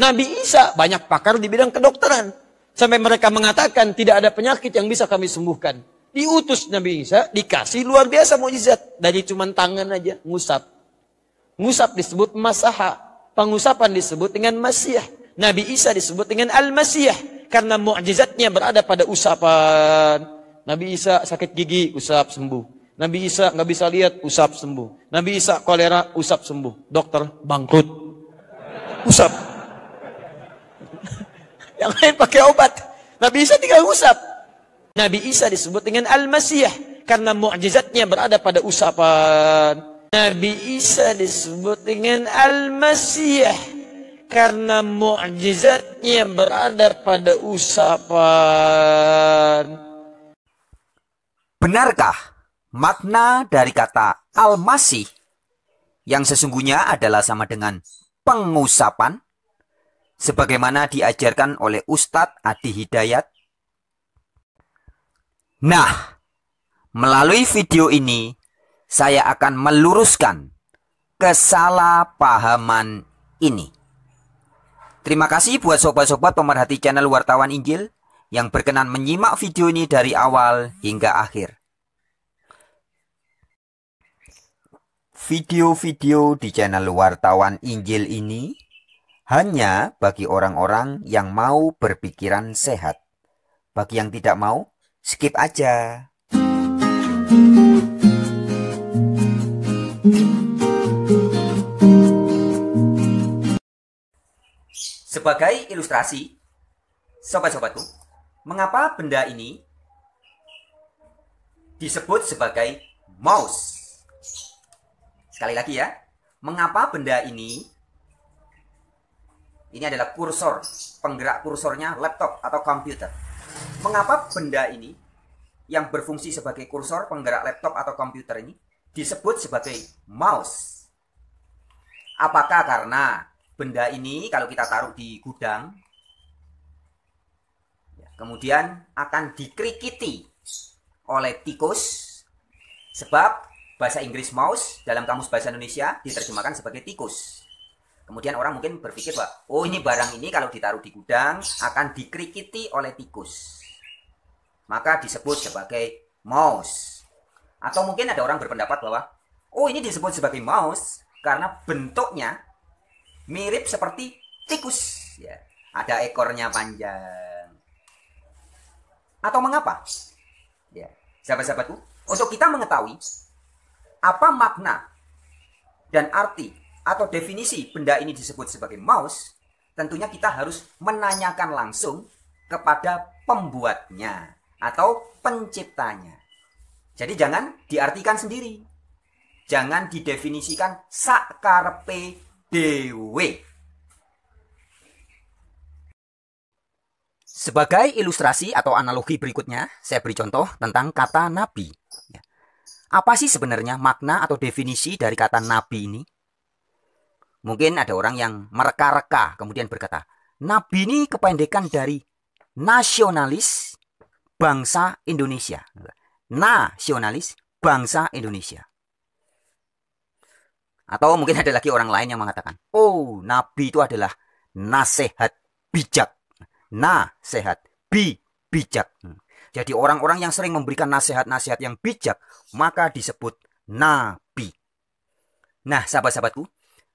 Nabi Isa banyak pakar di bidang kedokteran. Sampai mereka mengatakan tidak ada penyakit yang bisa kami sembuhkan. Diutus Nabi Isa, dikasih luar biasa mujizat. Dari cuma tangan aja, ngusap. Ngusap disebut masaha. Pengusapan disebut dengan masyah. Nabi Isa disebut dengan al-masyah. Karena mukjizatnya berada pada usapan. Nabi Isa sakit gigi, usap sembuh. Nabi Isa nggak bisa lihat, usap sembuh. Nabi Isa kolera, usap sembuh. Dokter bangkrut. Usap. Yang lain pakai obat. Nabi Isa tinggal usap. Nabi Isa disebut dengan Al-Masih. Karena mukjizatnya berada pada usapan. Nabi Isa disebut dengan Al-Masih. Karena mukjizatnya berada pada usapan. Benarkah makna dari kata Al-Masih yang sesungguhnya adalah sama dengan pengusapan? sebagaimana diajarkan oleh Ustadz Adi Hidayat? Nah, melalui video ini saya akan meluruskan kesalahpahaman ini. Terima kasih buat sobat-sobat pemerhati channel Wartawan Injil yang berkenan menyimak video ini dari awal hingga akhir. Video-video di channel Wartawan Injil ini hanya bagi orang-orang yang mau berpikiran sehat. Bagi yang tidak mau, skip aja. Sebagai ilustrasi, sobat-sobatku, mengapa benda ini disebut sebagai mouse? Sekali lagi ya, mengapa benda ini ini adalah kursor, penggerak kursornya laptop atau komputer. Mengapa benda ini yang berfungsi sebagai kursor, penggerak laptop atau komputer ini disebut sebagai mouse? Apakah karena benda ini kalau kita taruh di gudang ya, kemudian akan dikrikiti oleh tikus sebab bahasa Inggris mouse dalam kamus bahasa Indonesia diterjemahkan sebagai tikus. Kemudian orang mungkin berpikir bahwa, oh ini barang ini kalau ditaruh di gudang akan dikrikiti oleh tikus. Maka disebut sebagai mouse. Atau mungkin ada orang berpendapat bahwa, oh ini disebut sebagai mouse karena bentuknya mirip seperti tikus. Ya, ada ekornya panjang. Atau mengapa? Ya, sahabat-sahabatku, untuk kita mengetahui apa makna dan arti atau definisi benda ini disebut sebagai mouse, tentunya kita harus menanyakan langsung kepada pembuatnya atau penciptanya. Jadi jangan diartikan sendiri. Jangan didefinisikan sakarpe dewe. Sebagai ilustrasi atau analogi berikutnya, saya beri contoh tentang kata nabi. Ya. Apa sih sebenarnya makna atau definisi dari kata nabi ini? Mungkin ada orang yang mereka-reka kemudian berkata, Nabi ini kependekan dari nasionalis bangsa Indonesia. Nasionalis bangsa Indonesia. Atau mungkin ada lagi orang lain yang mengatakan, oh Nabi itu adalah nasihat bijak. nasihat bi bijak. Jadi orang-orang yang sering memberikan nasihat-nasihat yang bijak, maka disebut Nabi. Nah sahabat-sahabatku,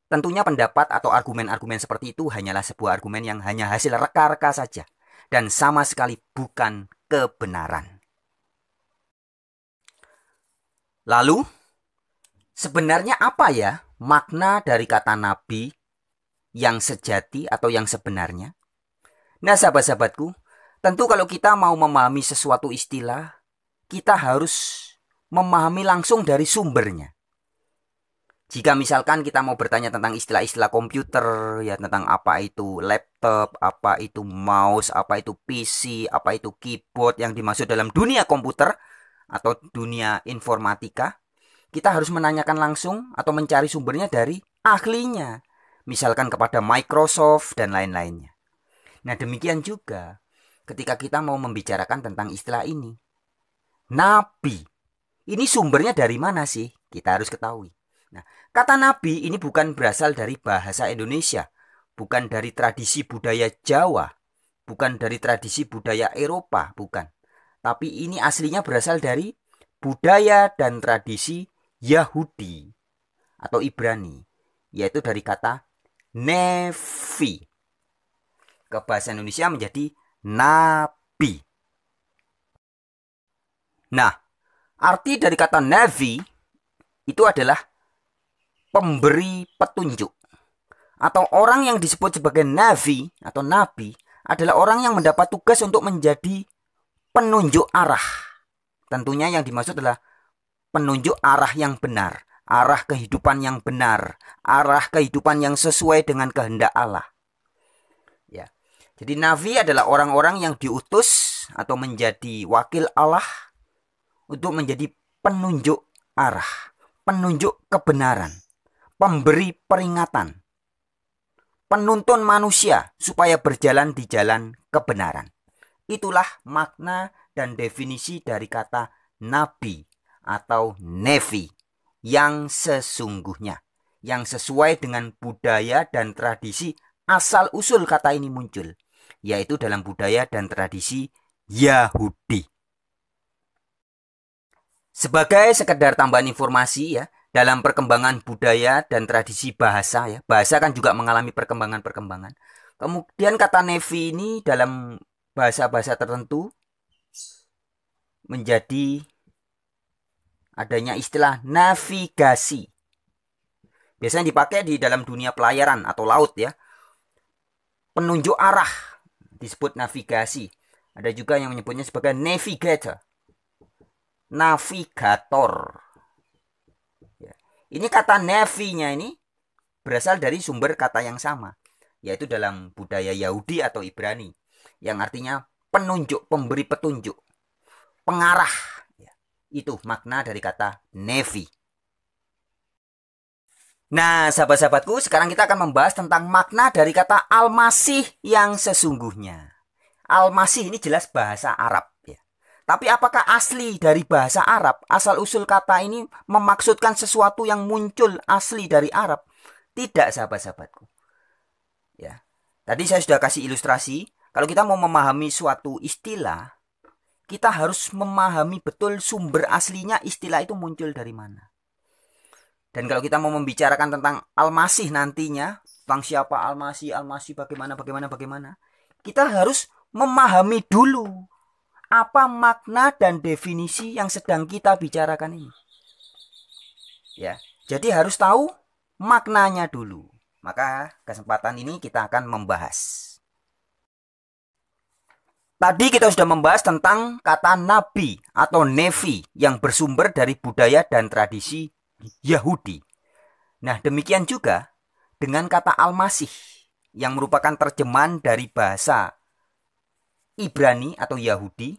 Tentunya pendapat atau argumen-argumen seperti itu hanyalah sebuah argumen yang hanya hasil reka-reka saja dan sama sekali bukan kebenaran. Lalu, sebenarnya apa ya makna dari kata nabi yang sejati atau yang sebenarnya? Nah, sahabat-sahabatku, tentu kalau kita mau memahami sesuatu istilah, kita harus memahami langsung dari sumbernya jika misalkan kita mau bertanya tentang istilah-istilah komputer ya tentang apa itu laptop, apa itu mouse, apa itu PC, apa itu keyboard yang dimaksud dalam dunia komputer atau dunia informatika, kita harus menanyakan langsung atau mencari sumbernya dari ahlinya, misalkan kepada Microsoft dan lain-lainnya. Nah, demikian juga ketika kita mau membicarakan tentang istilah ini. Nabi. Ini sumbernya dari mana sih? Kita harus ketahui. Nah, kata nabi ini bukan berasal dari bahasa Indonesia, bukan dari tradisi budaya Jawa, bukan dari tradisi budaya Eropa, bukan. Tapi ini aslinya berasal dari budaya dan tradisi Yahudi atau Ibrani, yaitu dari kata nevi. Ke bahasa Indonesia menjadi nabi. Nah, arti dari kata nevi itu adalah pemberi petunjuk. Atau orang yang disebut sebagai nabi atau nabi adalah orang yang mendapat tugas untuk menjadi penunjuk arah. Tentunya yang dimaksud adalah penunjuk arah yang benar, arah kehidupan yang benar, arah kehidupan yang sesuai dengan kehendak Allah. Ya. Jadi nabi adalah orang-orang yang diutus atau menjadi wakil Allah untuk menjadi penunjuk arah, penunjuk kebenaran pemberi peringatan, penuntun manusia supaya berjalan di jalan kebenaran. Itulah makna dan definisi dari kata nabi atau nevi yang sesungguhnya, yang sesuai dengan budaya dan tradisi asal usul kata ini muncul, yaitu dalam budaya dan tradisi Yahudi. Sebagai sekedar tambahan informasi ya, dalam perkembangan budaya dan tradisi bahasa ya. Bahasa kan juga mengalami perkembangan-perkembangan. Kemudian kata Nevi ini dalam bahasa-bahasa tertentu menjadi adanya istilah navigasi. Biasanya dipakai di dalam dunia pelayaran atau laut ya. Penunjuk arah disebut navigasi. Ada juga yang menyebutnya sebagai navigator. Navigator ini kata nevinya ini berasal dari sumber kata yang sama, yaitu dalam budaya Yahudi atau Ibrani, yang artinya penunjuk, pemberi petunjuk, pengarah. Ya, itu makna dari kata nevi. Nah, sahabat-sahabatku, sekarang kita akan membahas tentang makna dari kata Almasih yang sesungguhnya. Almasih ini jelas bahasa Arab tapi apakah asli dari bahasa Arab, asal-usul kata ini memaksudkan sesuatu yang muncul asli dari Arab? Tidak, sahabat-sahabatku. Ya. Tadi saya sudah kasih ilustrasi, kalau kita mau memahami suatu istilah, kita harus memahami betul sumber aslinya istilah itu muncul dari mana. Dan kalau kita mau membicarakan tentang Al-Masih nantinya, tentang siapa Al-Masih, Al-Masih bagaimana, bagaimana, bagaimana, kita harus memahami dulu apa makna dan definisi yang sedang kita bicarakan ini. Ya, jadi harus tahu maknanya dulu. Maka kesempatan ini kita akan membahas. Tadi kita sudah membahas tentang kata nabi atau nevi yang bersumber dari budaya dan tradisi Yahudi. Nah, demikian juga dengan kata almasih yang merupakan terjemahan dari bahasa Ibrani atau Yahudi.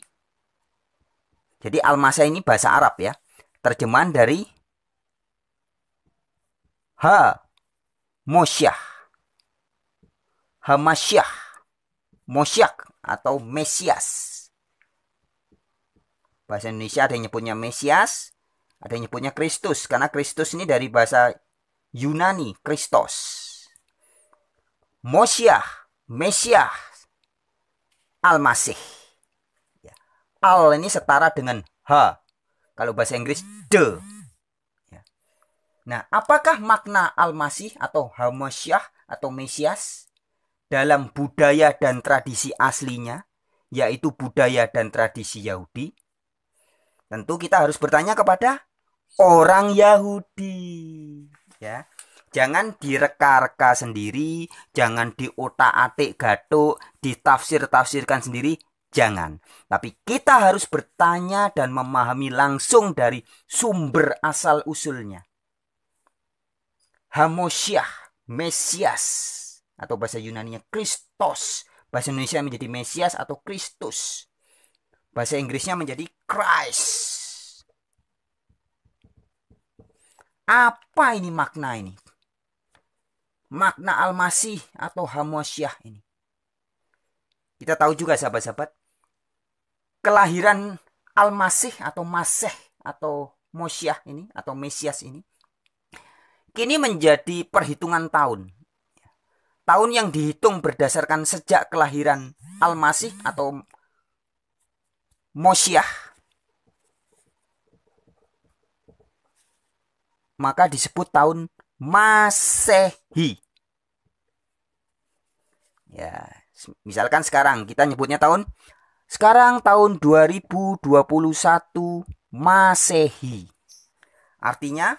Jadi Almasa ini bahasa Arab ya. Terjemahan dari Ha Mosyah. Hamasyah. Mosyak atau Mesias. Bahasa Indonesia ada yang nyebutnya Mesias, ada yang nyebutnya Kristus. Karena Kristus ini dari bahasa Yunani, Kristos. Mosyah, Mesias Al-Masih. Ya. Al ini setara dengan H. Kalau bahasa Inggris, the. Ya. Nah, apakah makna Al-Masih atau Hamasyah atau Mesias dalam budaya dan tradisi aslinya, yaitu budaya dan tradisi Yahudi? Tentu kita harus bertanya kepada orang Yahudi. Ya. Jangan direka-reka sendiri, jangan diotak-atik gatuk, ditafsir-tafsirkan sendiri, jangan. Tapi kita harus bertanya dan memahami langsung dari sumber asal usulnya. Hamosyah, Mesias atau bahasa Yunaninya Kristos, bahasa Indonesia menjadi Mesias atau Kristus. Bahasa Inggrisnya menjadi Christ. Apa ini makna ini? makna Al-Masih atau Hamasyah ini. Kita tahu juga sahabat-sahabat, kelahiran Al-Masih atau Masih atau Mosyah ini atau Mesias ini kini menjadi perhitungan tahun. Tahun yang dihitung berdasarkan sejak kelahiran Al-Masih atau Mosyah. Maka disebut tahun Masehi. Ya, misalkan sekarang kita nyebutnya tahun sekarang tahun 2021 Masehi. Artinya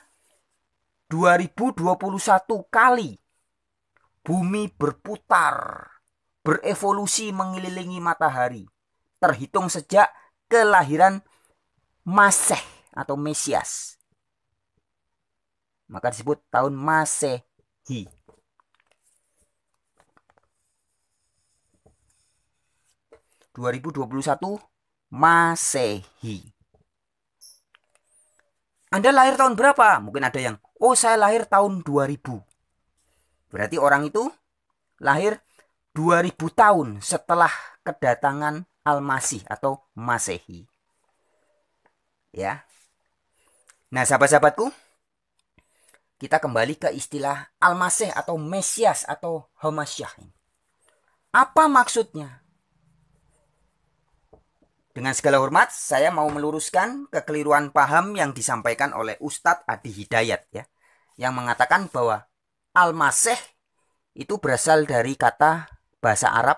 2021 kali bumi berputar, berevolusi mengelilingi matahari, terhitung sejak kelahiran Maseh atau Mesias maka disebut tahun Masehi. ...2021 Masehi. Anda lahir tahun berapa? Mungkin ada yang, oh saya lahir tahun 2000. Berarti orang itu lahir 2000 tahun setelah kedatangan Al-Masih atau Masehi. Ya. Nah, sahabat-sahabatku, kita kembali ke istilah Al-Masih atau Mesias atau Hamasyah ini. Apa maksudnya? Dengan segala hormat, saya mau meluruskan kekeliruan paham yang disampaikan oleh Ustadz Adi Hidayat ya, yang mengatakan bahwa Al-Masih itu berasal dari kata bahasa Arab.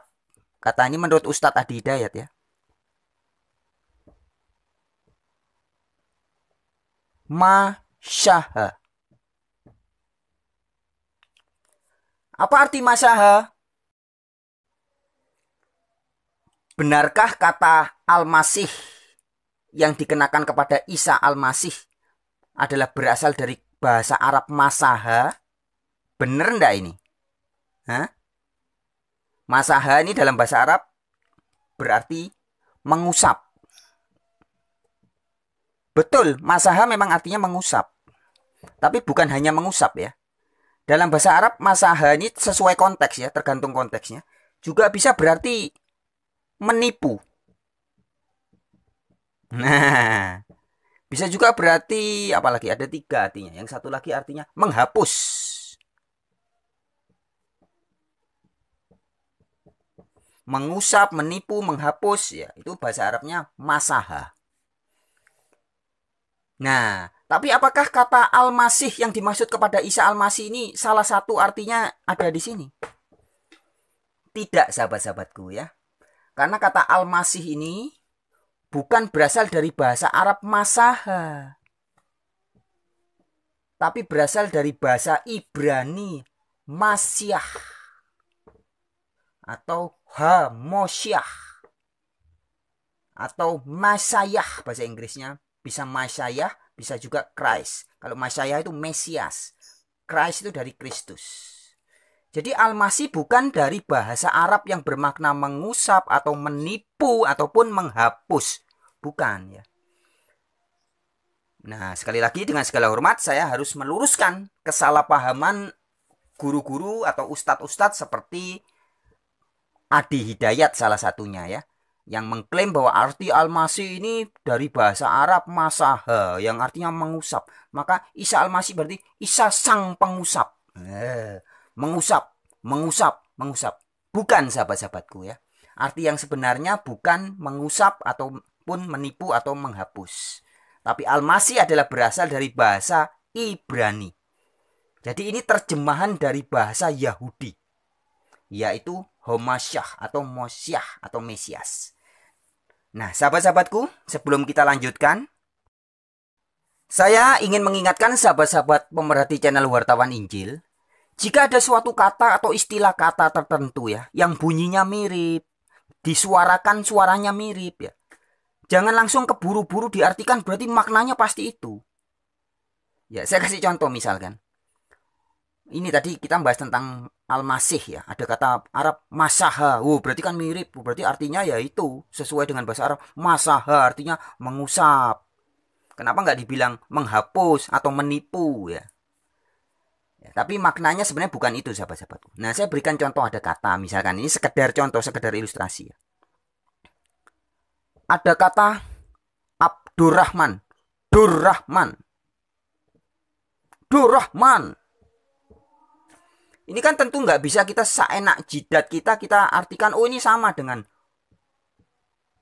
Kata ini menurut Ustadz Adi Hidayat ya. Masyaha Apa arti masaha? Benarkah kata Al-Masih yang dikenakan kepada Isa Al-Masih adalah berasal dari bahasa Arab masaha? Benar ndak ini? Hah? Masaha ini dalam bahasa Arab berarti mengusap. Betul, masaha memang artinya mengusap. Tapi bukan hanya mengusap ya. Dalam bahasa Arab masaha ini sesuai konteks ya, tergantung konteksnya. Juga bisa berarti menipu. Nah, bisa juga berarti apalagi ada tiga artinya. Yang satu lagi artinya menghapus. Mengusap, menipu, menghapus ya. Itu bahasa Arabnya masaha. Nah, tapi apakah kata Al-Masih yang dimaksud kepada Isa Al-Masih ini salah satu artinya ada di sini? Tidak, sahabat-sahabatku ya. Karena kata Al-Masih ini bukan berasal dari bahasa Arab Masaha. Tapi berasal dari bahasa Ibrani Masyah atau Hamosyah atau Masayah bahasa Inggrisnya bisa Masayah bisa juga Christ. Kalau Masaya itu Mesias. Christ itu dari Kristus. Jadi almasih bukan dari bahasa Arab yang bermakna mengusap atau menipu ataupun menghapus. Bukan ya. Nah, sekali lagi dengan segala hormat saya harus meluruskan kesalahpahaman guru-guru atau ustadz-ustadz seperti Adi Hidayat salah satunya ya yang mengklaim bahwa arti al-masih ini dari bahasa Arab masaha yang artinya mengusap. Maka Isa al-masih berarti Isa sang pengusap. Eh, mengusap, mengusap, mengusap. Bukan sahabat-sahabatku ya. Arti yang sebenarnya bukan mengusap ataupun menipu atau menghapus. Tapi al-masih adalah berasal dari bahasa Ibrani. Jadi ini terjemahan dari bahasa Yahudi yaitu Homasyah atau Mosyah atau Mesias. Nah, sahabat-sahabatku, sebelum kita lanjutkan, saya ingin mengingatkan sahabat-sahabat pemerhati channel Wartawan Injil, jika ada suatu kata atau istilah kata tertentu ya, yang bunyinya mirip, disuarakan suaranya mirip ya. Jangan langsung keburu-buru diartikan berarti maknanya pasti itu. Ya, saya kasih contoh misalkan ini tadi kita bahas tentang Al-Masih ya. Ada kata Arab masaha. Oh, berarti kan mirip. Berarti artinya ya itu sesuai dengan bahasa Arab. Masaha artinya mengusap. Kenapa nggak dibilang menghapus atau menipu ya? ya tapi maknanya sebenarnya bukan itu sahabat-sahabatku. Nah, saya berikan contoh ada kata misalkan ini sekedar contoh, sekedar ilustrasi ya. Ada kata Abdurrahman. Durrahman. Durrahman. Ini kan tentu nggak bisa kita seenak jidat kita kita artikan oh ini sama dengan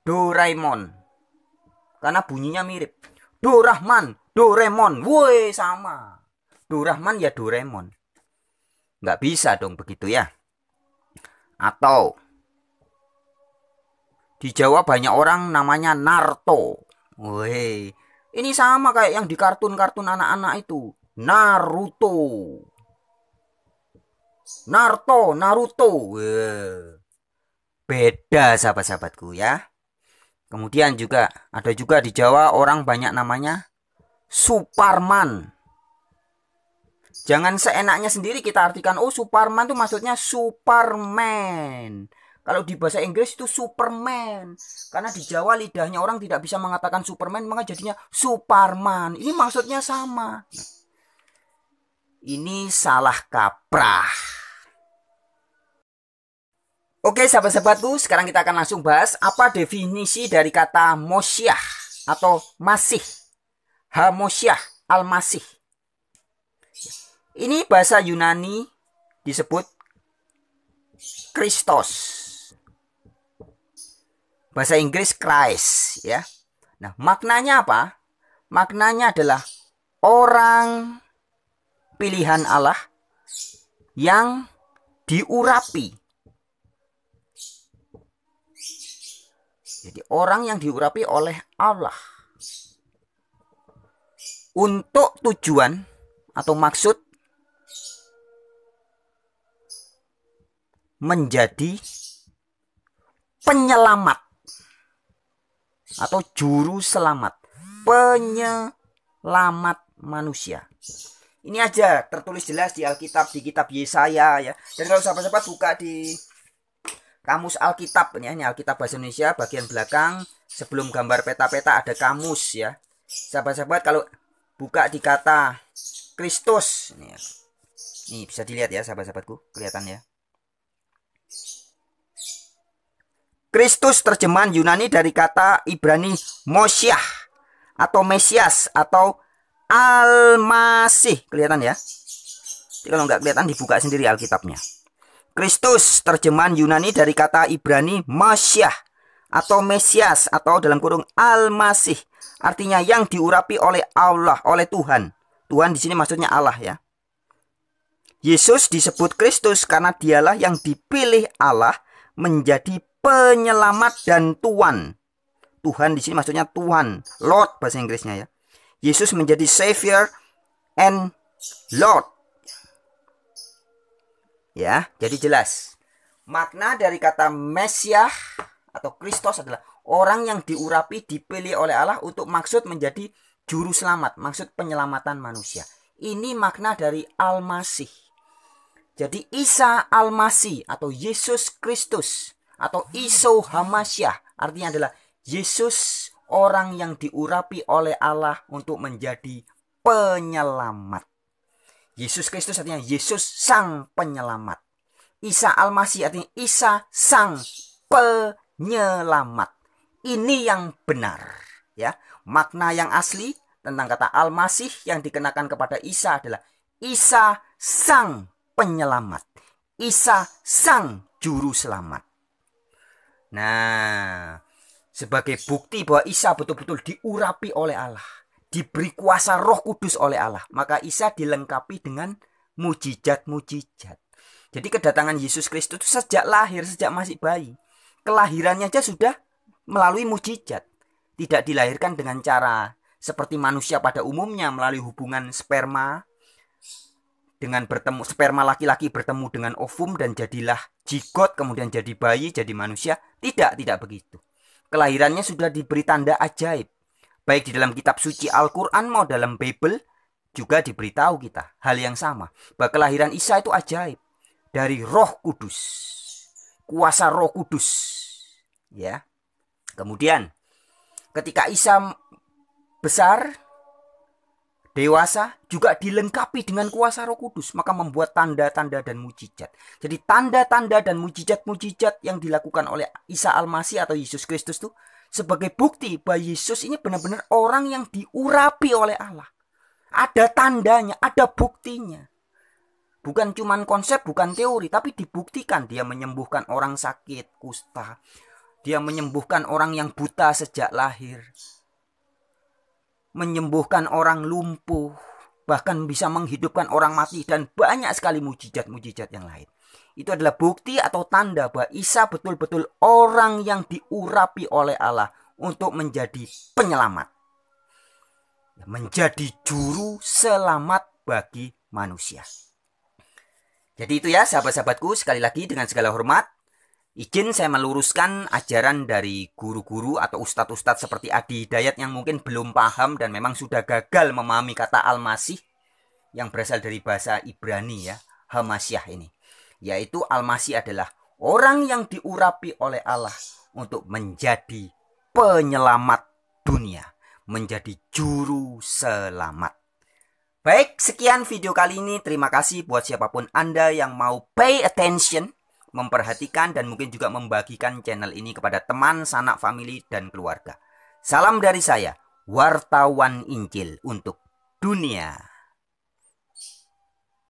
Doraemon. Karena bunyinya mirip. Dorahman, Doraemon. woi sama. Dorahman ya Doraemon. Nggak bisa dong begitu ya. Atau di Jawa banyak orang namanya Naruto Woi, ini sama kayak yang di kartun-kartun anak-anak itu. Naruto. Naruto, Naruto. Beda sahabat-sahabatku ya. Kemudian juga ada juga di Jawa orang banyak namanya Suparman. Jangan seenaknya sendiri kita artikan oh Suparman itu maksudnya Superman. Kalau di bahasa Inggris itu Superman. Karena di Jawa lidahnya orang tidak bisa mengatakan Superman, maka jadinya Superman. Ini maksudnya sama. Ini salah kaprah. Oke sahabat-sahabatku, sekarang kita akan langsung bahas apa definisi dari kata Mosiah atau masih. Hamosyah al-masih. Ini bahasa Yunani disebut Kristos. Bahasa Inggris Christ ya. Nah, maknanya apa? Maknanya adalah orang pilihan Allah yang diurapi Jadi orang yang diurapi oleh Allah untuk tujuan atau maksud menjadi penyelamat atau juru selamat, penyelamat manusia. Ini aja tertulis jelas di Alkitab di kitab Yesaya ya. Jadi kalau sahabat-sahabat buka di kamus Alkitab ya ini Alkitab bahasa Indonesia bagian belakang sebelum gambar peta-peta ada kamus ya sahabat-sahabat kalau buka di kata Kristus ini ya. nih bisa dilihat ya sahabat-sahabatku kelihatan ya Kristus terjemahan Yunani dari kata Ibrani Mosiah atau Mesias atau Almasih, kelihatan ya Jadi kalau nggak kelihatan dibuka sendiri Alkitabnya Kristus terjemahan Yunani dari kata Ibrani Masyah atau Mesias atau dalam kurung Al-Masih artinya yang diurapi oleh Allah oleh Tuhan. Tuhan di sini maksudnya Allah ya. Yesus disebut Kristus karena dialah yang dipilih Allah menjadi penyelamat dan Tuhan Tuhan di sini maksudnya Tuhan, Lord bahasa Inggrisnya ya. Yesus menjadi savior and Lord Ya, jadi jelas. Makna dari kata Mesiah atau Kristus adalah orang yang diurapi, dipilih oleh Allah untuk maksud menjadi juru selamat, maksud penyelamatan manusia. Ini makna dari Almasih. Jadi Isa Almasih atau Yesus Kristus atau Iso Hamasyah artinya adalah Yesus orang yang diurapi oleh Allah untuk menjadi penyelamat. Yesus Kristus artinya Yesus sang penyelamat. Isa Al-Masih artinya Isa sang penyelamat. Ini yang benar, ya. Makna yang asli tentang kata Al-Masih yang dikenakan kepada Isa adalah Isa sang penyelamat. Isa sang juru selamat. Nah, sebagai bukti bahwa Isa betul-betul diurapi oleh Allah diberi kuasa Roh Kudus oleh Allah. Maka Isa dilengkapi dengan mujizat-mujizat. Jadi kedatangan Yesus Kristus itu sejak lahir, sejak masih bayi. Kelahirannya aja sudah melalui mujizat. Tidak dilahirkan dengan cara seperti manusia pada umumnya melalui hubungan sperma dengan bertemu sperma laki-laki bertemu dengan ovum dan jadilah jigot kemudian jadi bayi jadi manusia tidak tidak begitu kelahirannya sudah diberi tanda ajaib baik di dalam kitab suci Al-Quran mau dalam Bible juga diberitahu kita hal yang sama bahwa kelahiran Isa itu ajaib dari Roh Kudus kuasa Roh Kudus ya kemudian ketika Isa besar dewasa juga dilengkapi dengan kuasa Roh Kudus maka membuat tanda-tanda dan mujizat. Jadi tanda-tanda dan mujizat-mujizat yang dilakukan oleh Isa Al-Masih atau Yesus Kristus itu sebagai bukti bahwa Yesus ini benar-benar orang yang diurapi oleh Allah. Ada tandanya, ada buktinya. Bukan cuma konsep, bukan teori, tapi dibuktikan dia menyembuhkan orang sakit, kusta. Dia menyembuhkan orang yang buta sejak lahir. Menyembuhkan orang lumpuh, bahkan bisa menghidupkan orang mati dan banyak sekali mujizat-mujizat yang lain itu adalah bukti atau tanda bahwa Isa betul-betul orang yang diurapi oleh Allah untuk menjadi penyelamat. Menjadi juru selamat bagi manusia. Jadi itu ya sahabat-sahabatku sekali lagi dengan segala hormat Izin saya meluruskan ajaran dari guru-guru atau ustadz-ustadz seperti Adi Hidayat yang mungkin belum paham dan memang sudah gagal memahami kata Al-Masih yang berasal dari bahasa Ibrani ya, Hamasyah ini yaitu almasi adalah orang yang diurapi oleh Allah untuk menjadi penyelamat dunia, menjadi juru selamat. Baik, sekian video kali ini. Terima kasih buat siapapun Anda yang mau pay attention, memperhatikan dan mungkin juga membagikan channel ini kepada teman, sanak, family, dan keluarga. Salam dari saya, wartawan Injil untuk dunia.